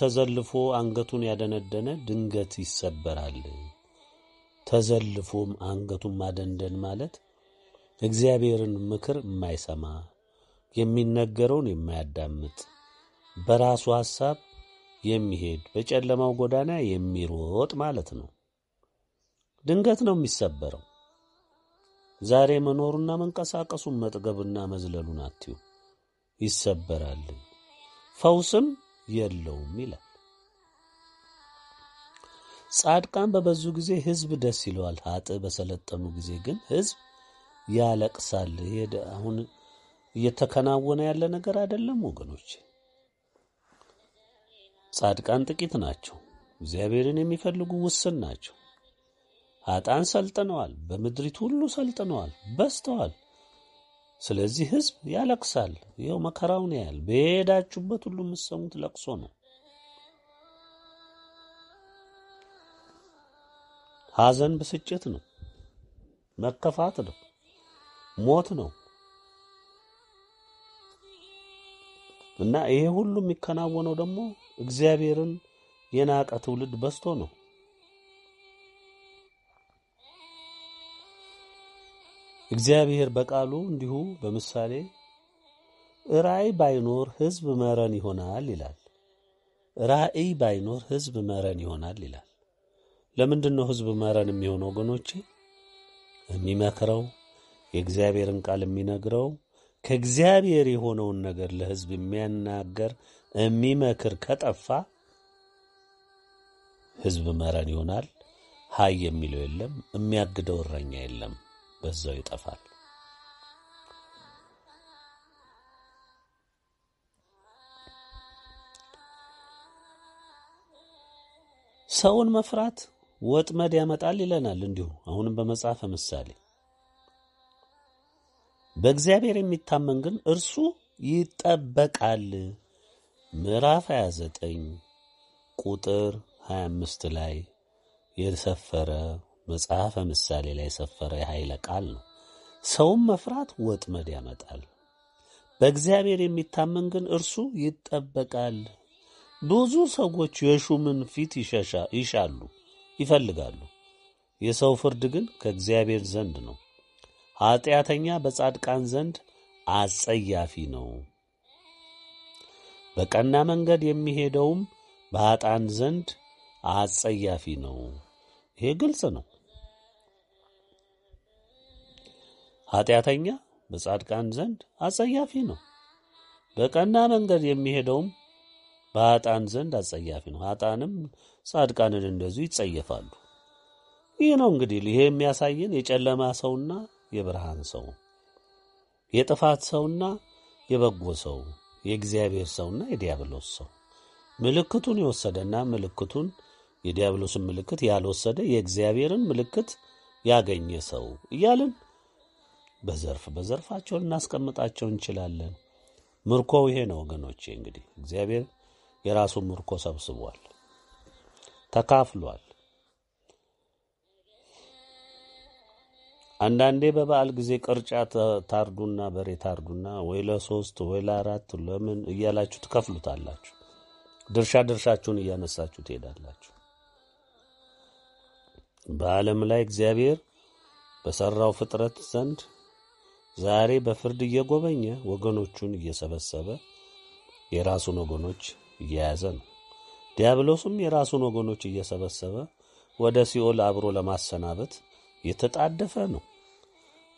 ተዘልፎ አንገቱን ያደነደነ ድንገት ይሰበራል። ተዘልፎም አንገቱን ማደንደን ማለት እግዚአብሔርን ምክር የማይሰማ የሚነገረውን የማያዳምጥ በራሱ ሐሳብ የሚሄድ በጨለማው ጎዳና የሚሮጥ ማለት ነው። ድንገት ነው የሚሰበረው። ዛሬ መኖሩና መንቀሳቀሱን መጥገብና መዝለሉን አትዩ፣ ይሰበራል። ፈውስም የለውም ይላል። ጻድቃን በበዙ ጊዜ ሕዝብ ደስ ይለዋል። ሀጥ በሰለጠኑ ጊዜ ግን ሕዝብ ያለቅሳል። ይሄ አሁን እየተከናወነ ያለ ነገር አይደለም ወገኖች። ጻድቃን ጥቂት ናቸው፣ እግዚአብሔርን የሚፈልጉ ውስን ናቸው። ሀጣን ሰልጥነዋል፣ በምድሪቱ ሁሉ ሰልጥነዋል፣ በዝተዋል። ስለዚህ ህዝብ ያለቅሳል። ይኸው መከራውን ያያል። በሄዳችሁበት ሁሉ የምትሰሙት ለቅሶ ነው። ሐዘን ብስጭት ነው። መከፋት ነው። ሞት ነው እና ይሄ ሁሉ የሚከናወነው ደግሞ እግዚአብሔርን የናቀ ትውልድ በዝቶ ነው። እግዚአብሔር በቃሉ እንዲሁ በምሳሌ ራእይ ባይኖር ሕዝብ መረን ይሆናል ይላል። ራእይ ባይኖር ሕዝብ መረን ይሆናል ይላል። ለምንድን ነው ሕዝብ መረን የሚሆነው ወገኖቼ? የሚመክረው የእግዚአብሔርን ቃል የሚነግረው ከእግዚአብሔር የሆነውን ነገር ለሕዝብ የሚያናገር የሚመክር ከጠፋ ሕዝብ መረን ይሆናል። ሀይ የሚለው የለም፣ የሚያግደው እረኛ የለም። በዛው ይጠፋል። ሰውን መፍራት ወጥመድ ያመጣል ይለናል። እንዲሁ አሁንም በመጽሐፈ ምሳሌ በእግዚአብሔር የሚታመን ግን እርሱ ይጠበቃል። ምዕራፍ 29 ቁጥር 25 ላይ የሰፈረ መጽሐፈ ምሳሌ ላይ የሰፈረ የኃይለ ቃል ነው። ሰውም መፍራት ወጥመድ ያመጣል፣ በእግዚአብሔር የሚታመን ግን እርሱ ይጠበቃል። ብዙ ሰዎች የሹምን ፊት ይሻሉ ይፈልጋሉ፣ የሰው ፍርድ ግን ከእግዚአብሔር ዘንድ ነው። ኀጢአተኛ በጻድቃን ዘንድ አጸያፊ ነው። በቀና መንገድ የሚሄደውም በኀጣን ዘንድ አጸያፊ ነው። ይሄ ግልጽ ነው። ኃጢአተኛ በጻድቃን ዘንድ አጸያፊ ነው፣ በቀና መንገድ የሚሄደውም በኃጣን ዘንድ አጸያፊ ነው። ኃጣንም ጻድቃንን እንደዚሁ ይጸየፋሉ። ይህ ነው እንግዲህ ይሄ የሚያሳየን የጨለማ ሰውና የብርሃን ሰው፣ የጥፋት ሰውና የበጎ ሰው፣ የእግዚአብሔር ሰውና የዲያብሎስ ሰው ምልክቱን የወሰደና ምልክቱን የዲያብሎስን ምልክት ያልወሰደ የእግዚአብሔርን ምልክት ያገኘ ሰው እያልን በዘርፍ በዘርፋቸው ልናስቀምጣቸው እንችላለን። ምርኮው ይሄ ነው ወገኖቼ። እንግዲህ እግዚአብሔር የራሱን ምርኮ ሰብስቧል፣ ተካፍሏል። አንዳንዴ በበዓል ጊዜ ቅርጫ ታርዱና በሬ ታርዱና ወይ ለሶስት ወይ ለአራት ለምን እያላችሁ ትከፍሉታላችሁ። ድርሻ ድርሻችሁን እያነሳችሁ ትሄዳላችሁ። በዓለም ላይ እግዚአብሔር በሰራው ፍጥረት ዘንድ ዛሬ በፍርድ እየጎበኘ ወገኖቹን እየሰበሰበ የራሱን ወገኖች እየያዘ ነው። ዲያብሎስም የራሱን ወገኖች እየሰበሰበ ወደ ሲኦል አብሮ ለማሰናበት የተጣደፈ ነው።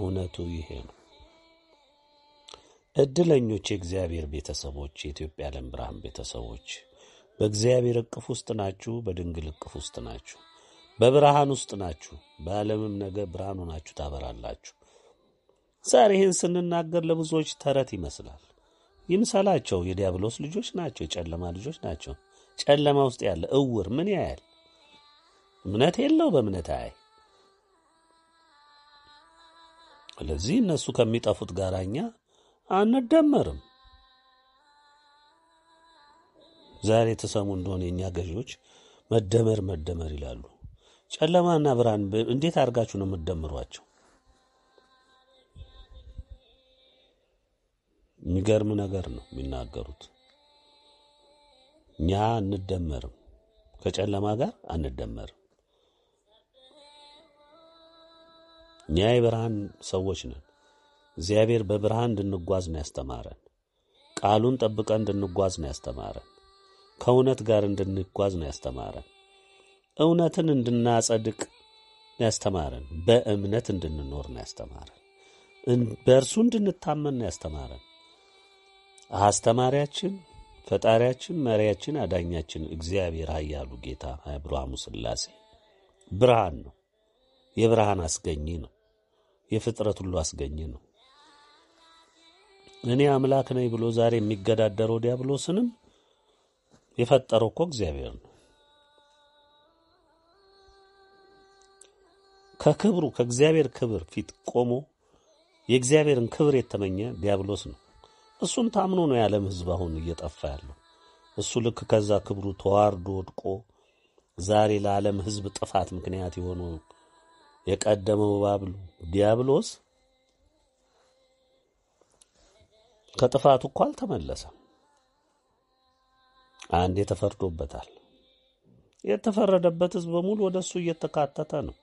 እውነቱ ይሄ ነው። እድለኞች የእግዚአብሔር ቤተሰቦች፣ የኢትዮጵያ ዓለም ብርሃን ቤተሰቦች በእግዚአብሔር እቅፍ ውስጥ ናችሁ። በድንግል እቅፍ ውስጥ ናችሁ። በብርሃን ውስጥ ናችሁ። በዓለምም ነገ ብርሃን ሆናችሁ ታበራላችሁ። ዛሬ ይህን ስንናገር ለብዙዎች ተረት ይመስላል። ይምሰላቸው፣ የዲያብሎስ ልጆች ናቸው፣ የጨለማ ልጆች ናቸው። ጨለማ ውስጥ ያለ እውር ምን ያያል? እምነት የለው፣ በእምነት አያይ። ስለዚህ እነሱ ከሚጠፉት ጋር እኛ አንደመርም። ዛሬ ተሰሙ እንደሆነ የእኛ ገዢዎች መደመር መደመር ይላሉ። ጨለማና ብርሃን እንዴት አድርጋችሁ ነው የምትደምሯቸው? የሚገርም ነገር ነው የሚናገሩት። እኛ አንደመርም፣ ከጨለማ ጋር አንደመርም። እኛ የብርሃን ሰዎች ነን። እግዚአብሔር በብርሃን እንድንጓዝ ነው ያስተማረን። ቃሉን ጠብቀን እንድንጓዝ ነው ያስተማረን። ከእውነት ጋር እንድንጓዝ ነው ያስተማረን። እውነትን እንድናጸድቅ ነው ያስተማረን። በእምነት እንድንኖር ነው ያስተማረን። በእርሱ እንድንታመን ነው ያስተማረን። አስተማሪያችን፣ ፈጣሪያችን፣ መሪያችን፣ አዳኛችን እግዚአብሔር ኃያሉ ጌታ አብርሃሙ ስላሴ ብርሃን ነው። የብርሃን አስገኝ ነው። የፍጥረት ሁሉ አስገኝ ነው። እኔ አምላክ ነኝ ብሎ ዛሬ የሚገዳደረው ዲያብሎስንም የፈጠረው እኮ እግዚአብሔር ነው። ከክብሩ ከእግዚአብሔር ክብር ፊት ቆሞ የእግዚአብሔርን ክብር የተመኘ ዲያብሎስ ነው። እሱን ታምኖ ነው የዓለም ሕዝብ አሁን እየጠፋ ያለው። እሱ ልክ ከዛ ክብሩ ተዋርዶ ወድቆ ዛሬ ለዓለም ሕዝብ ጥፋት ምክንያት የሆነው የቀደመው ባብሉ ዲያብሎስ ከጥፋቱ እኮ አልተመለሰም። አንዴ ተፈርዶበታል። የተፈረደበት ሕዝብ በሙሉ ወደ እሱ እየተካተተ ነው።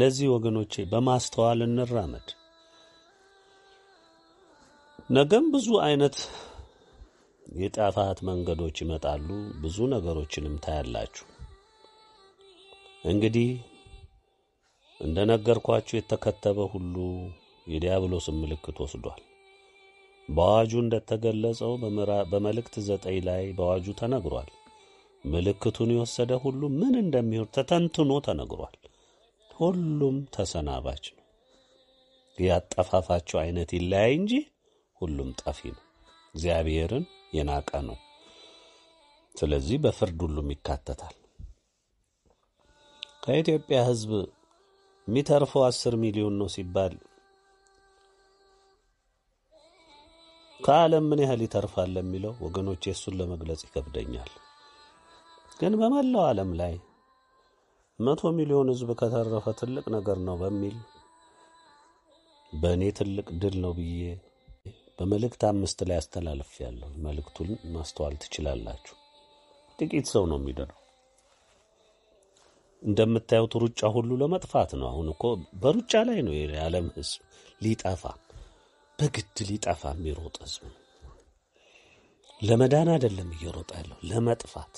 ለዚህ ወገኖቼ በማስተዋል እንራመድ። ነገም ብዙ አይነት የጣፋት መንገዶች ይመጣሉ። ብዙ ነገሮችንም ታያላችሁ። እንግዲህ እንደ ነገርኳችሁ የተከተበ ሁሉ የዲያብሎስን ምልክት ወስዷል። በአዋጁ እንደተገለጸው በመልእክት ዘጠኝ ላይ በአዋጁ ተነግሯል። ምልክቱን የወሰደ ሁሉ ምን እንደሚሆን ተተንትኖ ተነግሯል። ሁሉም ተሰናባች ነው። ያጠፋፋቸው አይነት ይለያይ እንጂ ሁሉም ጠፊ ነው። እግዚአብሔርን የናቀ ነው። ስለዚህ በፍርድ ሁሉም ይካተታል። ከኢትዮጵያ ሕዝብ የሚተርፈው አስር ሚሊዮን ነው ሲባል ከዓለም ምን ያህል ይተርፋል የሚለው ወገኖች የእሱን ለመግለጽ ይከብደኛል። ግን በመላው ዓለም ላይ መቶ ሚሊዮን ህዝብ ከተረፈ ትልቅ ነገር ነው በሚል በእኔ ትልቅ ድል ነው ብዬ በመልእክት አምስት ላይ ያለሁ መልእክቱን ማስተዋል ትችላላችሁ። ጥቂት ሰው ነው የሚድነው። እንደምታዩት ሩጫ ሁሉ ለመጥፋት ነው። አሁን እኮ በሩጫ ላይ ነው የዓለም ህዝብ ሊጠፋ በግድ ሊጠፋ የሚሮጥ ህዝብ ነው። ለመዳን አይደለም እየሮጠ ያለው ለመጥፋት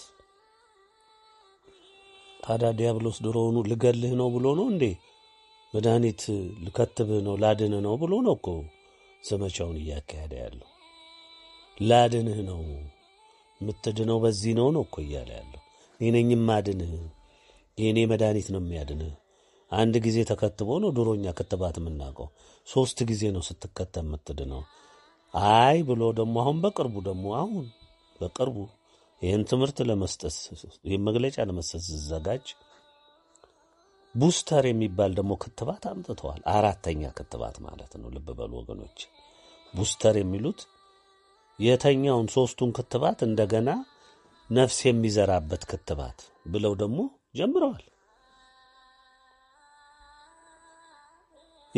ታዲያ ዲያብሎስ ድሮውኑ ልገልህ ነው ብሎ ነው እንዴ? መድኃኒት ልከትብህ ነው ላድንህ ነው ብሎ ነው እኮ ዘመቻውን እያካሄደ ያለው። ላድንህ ነው የምትድነው በዚህ ነው ነው እኮ እያለ ያለው። እኔ ነኝም አድንህ የእኔ መድኃኒት ነው የሚያድንህ። አንድ ጊዜ ተከትቦ ነው ድሮኛ ክትባት የምናውቀው። ሶስት ጊዜ ነው ስትከተብ የምትድነው። አይ ብሎ ደግሞ አሁን በቅርቡ ደግሞ አሁን በቅርቡ ይህን ትምህርት ለመስጠት ይህን መግለጫ ለመስጠት ስዘጋጅ ቡስተር የሚባል ደግሞ ክትባት አምጥተዋል። አራተኛ ክትባት ማለት ነው። ልብ በሉ ወገኖች፣ ቡስተር የሚሉት የተኛውን ሶስቱን ክትባት እንደገና ነፍስ የሚዘራበት ክትባት ብለው ደግሞ ጀምረዋል።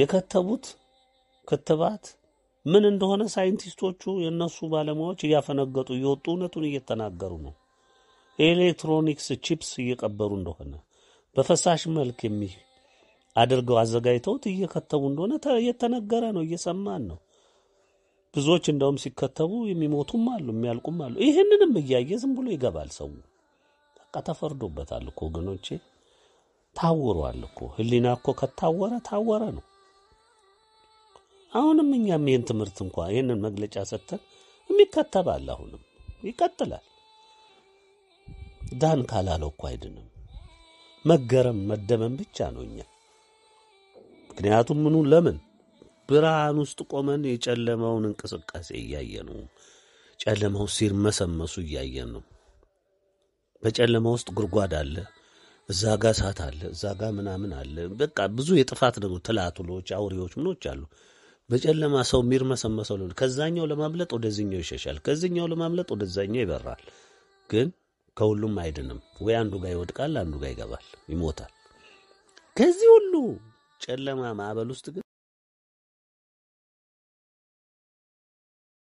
የከተቡት ክትባት ምን እንደሆነ ሳይንቲስቶቹ የእነሱ ባለሙያዎች እያፈነገጡ እየወጡ እውነቱን እየተናገሩ ነው። የኤሌክትሮኒክስ ቺፕስ እየቀበሩ እንደሆነ በፈሳሽ መልክ የሚ አድርገው አዘጋጅተውት እየከተቡ እንደሆነ እየተነገረ ነው፣ እየሰማን ነው። ብዙዎች እንደውም ሲከተቡ የሚሞቱም አሉ፣ የሚያልቁም አሉ። ይህንንም እያየ ዝም ብሎ ይገባል ሰው። በቃ ተፈርዶበታል እኮ ወገኖቼ፣ ታውሯል እኮ ህሊና እኮ ከታወረ ታወረ ነው። አሁንም እኛም ይህን ትምህርት እንኳ ይህንን መግለጫ ሰጥተን የሚከተባል አሁንም ይቀጥላል። ዳን ካላለው እኮ አይድንም። መገረም መደመም ብቻ ነው እኛ ምክንያቱም ምኑ ለምን ብርሃን ውስጥ ቆመን የጨለማውን እንቅስቃሴ እያየ ነው። ጨለማው መሰመሱ እያየን ነው። በጨለማ ውስጥ ጉድጓድ አለ፣ እዛ ጋ እሳት አለ፣ እዛ ጋ ምናምን አለ። በቃ ብዙ የጥፋት ደግሞ ትላትሎች፣ አውሬዎች ምኖች አሉ። በጨለማ ሰው የሚርመሰመሰው ከዛኛው ለማምለጥ ወደዚኛው ይሸሻል፣ ከዚኛው ለማምለጥ ወደዛኛው ይበራል። ግን ከሁሉም አይድንም። ወይ አንዱ ጋር ይወድቃል፣ አንዱ ጋር ይገባል፣ ይሞታል። ከዚህ ሁሉ ጨለማ ማዕበል ውስጥ ግን